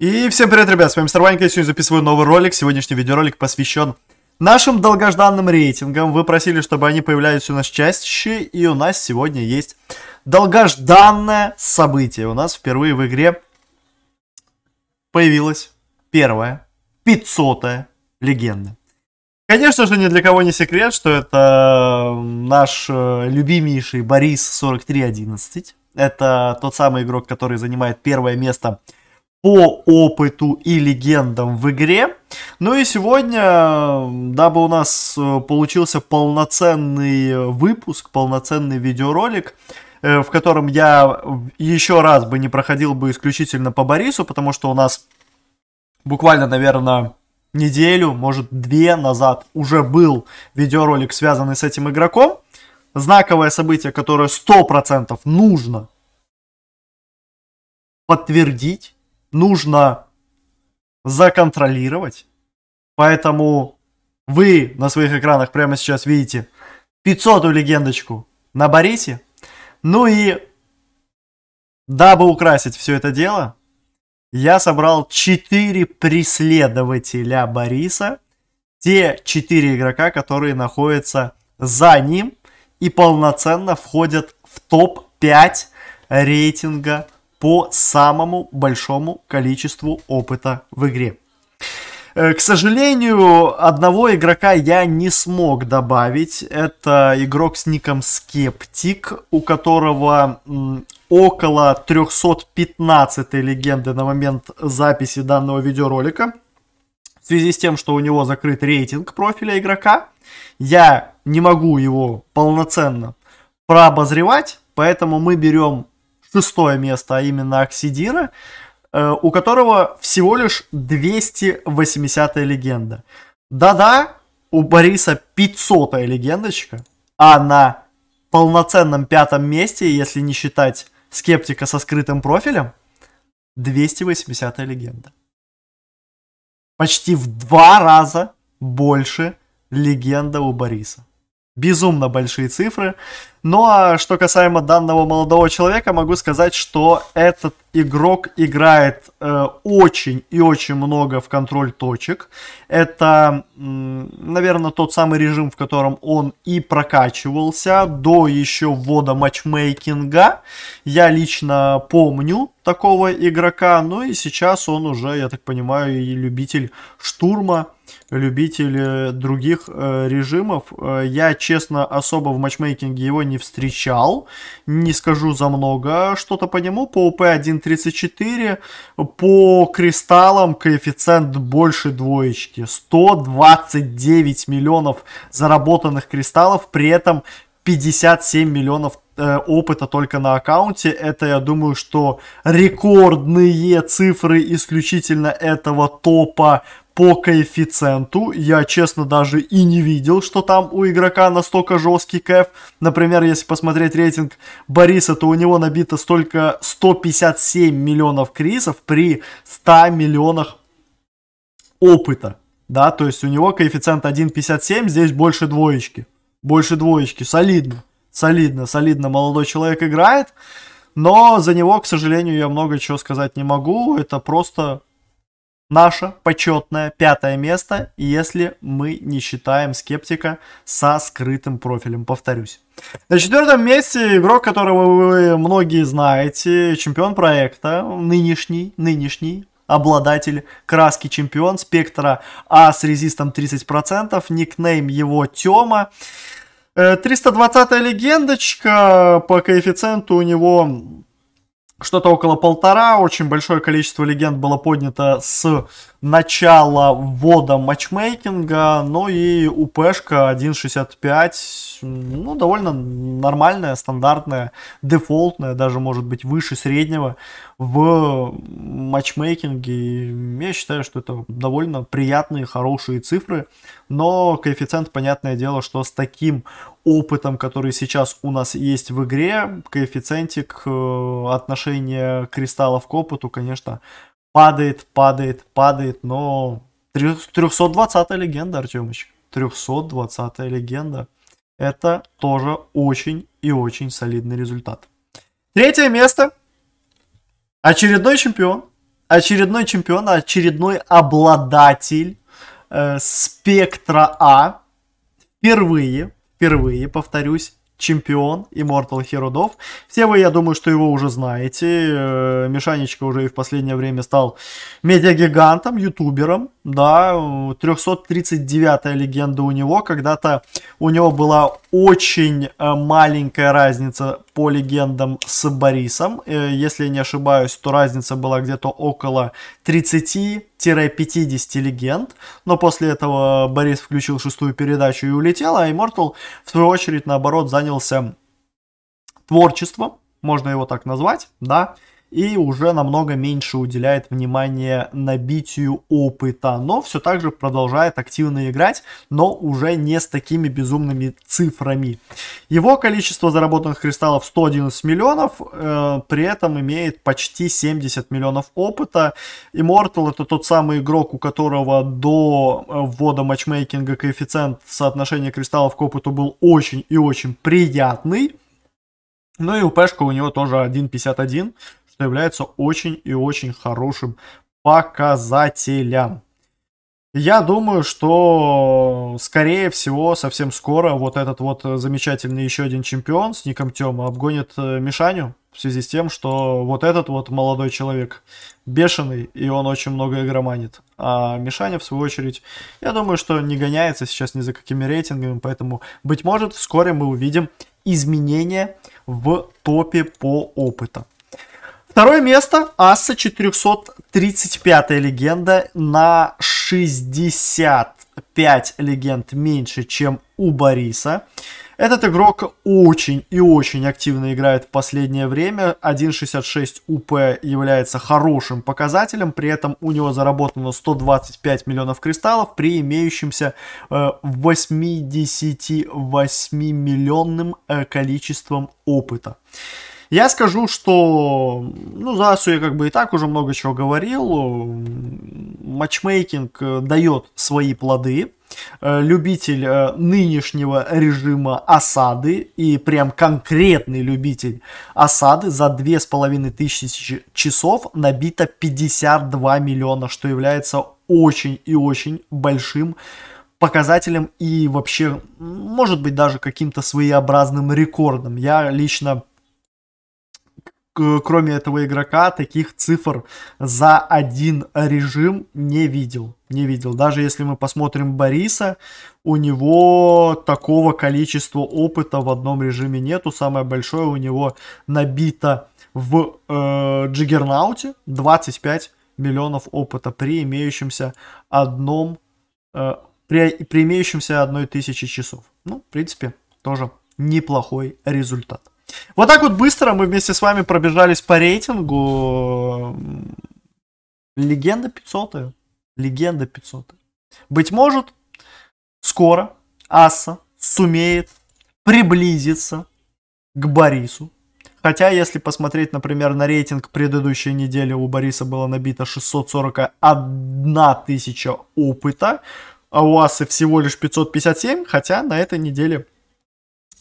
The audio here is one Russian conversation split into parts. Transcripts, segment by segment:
И всем привет, ребят, с вами Мистер я сегодня записываю новый ролик. Сегодняшний видеоролик посвящен нашим долгожданным рейтингам. Вы просили, чтобы они появлялись у нас чаще, и у нас сегодня есть долгожданное событие. У нас впервые в игре появилась первая, пятьсотая легенда. Конечно же, ни для кого не секрет, что это наш э, любимейший Борис 4311. Это тот самый игрок, который занимает первое место в по опыту и легендам в игре. Ну и сегодня, дабы у нас э, получился полноценный э, выпуск, полноценный видеоролик, э, в котором я еще раз бы не проходил бы исключительно по Борису, потому что у нас буквально, наверное, неделю, может, две назад уже был видеоролик, связанный с этим игроком. Знаковое событие, которое 100% нужно подтвердить нужно законтролировать. Поэтому вы на своих экранах прямо сейчас видите 500-ю легендочку на Борисе. Ну и дабы украсить все это дело, я собрал 4 преследователя Бориса. Те 4 игрока, которые находятся за ним и полноценно входят в топ-5 рейтинга по самому большому количеству опыта в игре. Э, к сожалению, одного игрока я не смог добавить. Это игрок с ником Скептик, у которого около 315 легенды на момент записи данного видеоролика. В связи с тем, что у него закрыт рейтинг профиля игрока, я не могу его полноценно прообозревать, поэтому мы берем шестое место, а именно Оксидира, э, у которого всего лишь 280-я легенда. Да-да, у Бориса 500 легендочка, а на полноценном пятом месте, если не считать скептика со скрытым профилем, 280-я легенда. Почти в два раза больше легенда у Бориса безумно большие цифры. Ну а что касаемо данного молодого человека, могу сказать, что этот игрок играет э, очень и очень много в контроль точек. Это, наверное, тот самый режим, в котором он и прокачивался до еще ввода матчмейкинга. Я лично помню такого игрока, ну и сейчас он уже, я так понимаю, и любитель штурма любитель других э, режимов. Э, я, честно, особо в матчмейкинге его не встречал. Не скажу за много что-то по нему. По УП 1.34, по кристаллам коэффициент больше двоечки. 129 миллионов заработанных кристаллов, при этом 57 миллионов э, опыта только на аккаунте. Это, я думаю, что рекордные цифры исключительно этого топа по коэффициенту. Я, честно, даже и не видел, что там у игрока настолько жесткий кэф. Например, если посмотреть рейтинг Бориса, то у него набито столько 157 миллионов кризов при 100 миллионах опыта. Да, то есть у него коэффициент 1.57, здесь больше двоечки. Больше двоечки, солидно. Солидно, солидно молодой человек играет. Но за него, к сожалению, я много чего сказать не могу. Это просто наше почетное пятое место, если мы не считаем скептика со скрытым профилем, повторюсь. На четвертом месте игрок, которого вы многие знаете, чемпион проекта, нынешний, нынешний, обладатель краски чемпион спектра А с резистом 30%, никнейм его Тёма. 320 э, легендочка, по коэффициенту у него что-то около полтора. Очень большое количество легенд было поднято с начала ввода матчмейкинга. Ну и УПшка 1.65, ну, довольно нормальная, стандартная, дефолтная, даже, может быть, выше среднего в матчмейкинге. Я считаю, что это довольно приятные, хорошие цифры. Но коэффициент, понятное дело, что с таким опытом, который сейчас у нас есть в игре, коэффициентик э, отношения кристаллов к опыту, конечно, падает, падает, падает, но 320 легенда, Артемыч. 320 легенда. Это тоже очень и очень солидный результат. Третье место. Очередной чемпион. Очередной чемпион, очередной обладатель э, спектра А. Впервые впервые, повторюсь, чемпион Immortal Hero Dove. Все вы, я думаю, что его уже знаете. Э, Мишанечка уже и в последнее время стал медиагигантом, ютубером. Да, 339 легенда у него. Когда-то у него была очень э, маленькая разница по легендам с Борисом. Э, если я не ошибаюсь, то разница была где-то около 30-50 легенд. Но после этого Борис включил шестую передачу и улетел, а Immortal в свою очередь, наоборот, занялся творчеством, можно его так назвать, да, и уже намного меньше уделяет внимания набитию опыта, но все так же продолжает активно играть, но уже не с такими безумными цифрами. Его количество заработанных кристаллов 111 миллионов, э, при этом имеет почти 70 миллионов опыта. Immortal это тот самый игрок, у которого до ввода матчмейкинга коэффициент соотношения кристаллов к опыту был очень и очень приятный. Ну и УПшка у него тоже 1.51, что является очень и очень хорошим показателем. Я думаю, что, скорее всего, совсем скоро вот этот вот замечательный еще один чемпион с ником Тема обгонит э, Мишаню в связи с тем, что вот этот вот молодой человек бешеный, и он очень много игроманит. А Мишаня, в свою очередь, я думаю, что не гоняется сейчас ни за какими рейтингами, поэтому, быть может, вскоре мы увидим изменения в топе по опыту. Второе место Аса 435 легенда на 65 легенд меньше, чем у Бориса. Этот игрок очень и очень активно играет в последнее время. 1.66 УП является хорошим показателем, при этом у него заработано 125 миллионов кристаллов при имеющемся 88 э, миллионным э, количеством опыта. Я скажу, что, ну, за Асу я как бы и так уже много чего говорил. Матчмейкинг э, дает свои плоды. Э, любитель э, нынешнего режима осады и прям конкретный любитель осады за 2500 часов набито 52 миллиона, что является очень и очень большим показателем и вообще, может быть, даже каким-то своеобразным рекордом. Я лично кроме этого игрока, таких цифр за один режим не видел. Не видел. Даже если мы посмотрим Бориса, у него такого количества опыта в одном режиме нету. Самое большое у него набито в э, Джиггернауте 25 миллионов опыта при имеющемся одном э, при, при имеющемся одной тысячи часов. Ну, в принципе, тоже неплохой результат. Вот так вот быстро мы вместе с вами пробежались по рейтингу. Легенда 500. Легенда 500. Быть может, скоро Аса сумеет приблизиться к Борису. Хотя, если посмотреть, например, на рейтинг предыдущей недели, у Бориса было набито 641 тысяча опыта, а у Асы всего лишь 557, хотя на этой неделе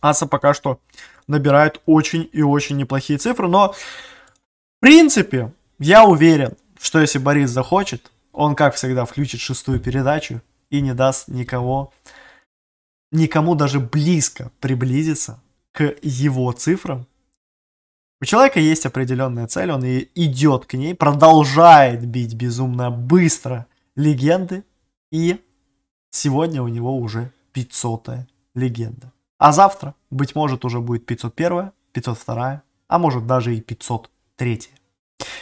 Аса пока что набирает очень и очень неплохие цифры. Но, в принципе, я уверен, что если Борис захочет, он, как всегда, включит шестую передачу и не даст никого, никому даже близко приблизиться к его цифрам. У человека есть определенная цель, он и идет к ней, продолжает бить безумно быстро легенды, и сегодня у него уже 500 легенда. А завтра, быть может, уже будет 501, 502, а может даже и 503.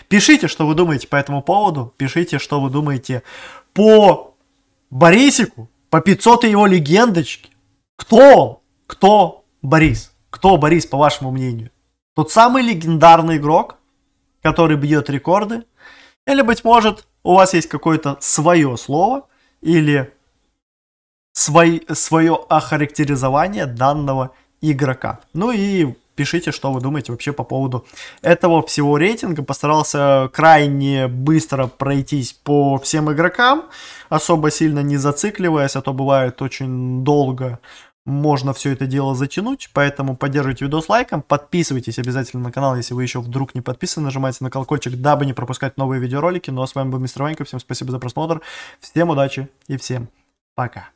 Пишите, что вы думаете по этому поводу, пишите, что вы думаете по Борисику, по 500 его легендочке. Кто он? Кто Борис? Кто Борис, по вашему мнению? Тот самый легендарный игрок, который бьет рекорды? Или, быть может, у вас есть какое-то свое слово или свой, свое охарактеризование данного игрока. Ну и пишите, что вы думаете вообще по поводу этого всего рейтинга. Постарался крайне быстро пройтись по всем игрокам, особо сильно не зацикливаясь, а то бывает очень долго можно все это дело затянуть, поэтому поддерживайте видос лайком, подписывайтесь обязательно на канал, если вы еще вдруг не подписаны, нажимайте на колокольчик, дабы не пропускать новые видеоролики. Ну а с вами был Мистер Ванька, всем спасибо за просмотр, всем удачи и всем пока.